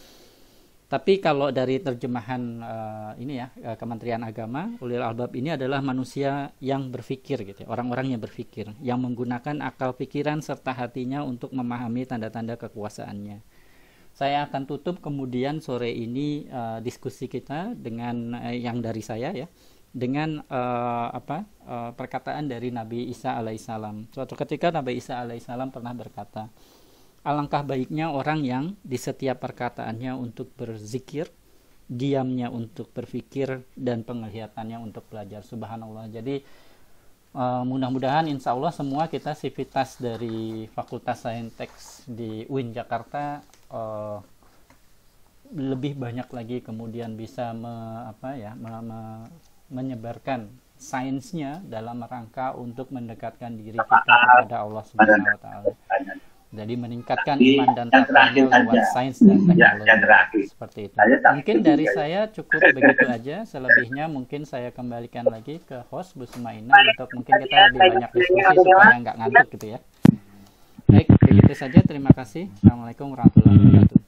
Tapi kalau dari terjemahan uh, ini ya eh, Kementerian Agama, ulil albab ini adalah manusia yang berpikir gitu, ya, orang-orang yang berpikir, yang menggunakan akal pikiran serta hatinya untuk memahami tanda-tanda kekuasaannya. Saya akan tutup kemudian sore ini uh, diskusi kita dengan uh, yang dari saya ya, dengan uh, apa uh, perkataan dari Nabi Isa alaihissalam. Suatu ketika Nabi Isa alaihissalam pernah berkata, Alangkah baiknya orang yang di setiap perkataannya untuk berzikir, diamnya untuk berfikir dan penglihatannya untuk belajar. Subhanallah. Jadi uh, mudah-mudahan insya Allah semua kita sivitas dari Fakultas Saintek di UIN Jakarta uh, lebih banyak lagi kemudian bisa me, apa ya me, me, menyebarkan sainsnya dalam rangka untuk mendekatkan diri kita kepada Allah Subhanahu wa taala. Jadi meningkatkan Tapi, iman dan takwa lewat sains dan ya, teknologi. Yang Seperti itu. mungkin dari saya gitu. cukup begitu aja. Selebihnya mungkin saya kembalikan lagi ke host Bu Sumaina untuk mungkin kita lebih banyak diskusi supaya nggak ngantuk gitu ya. Baik, begitu saja. Terima kasih. Assalamualaikum warahmatullahi wabarakatuh.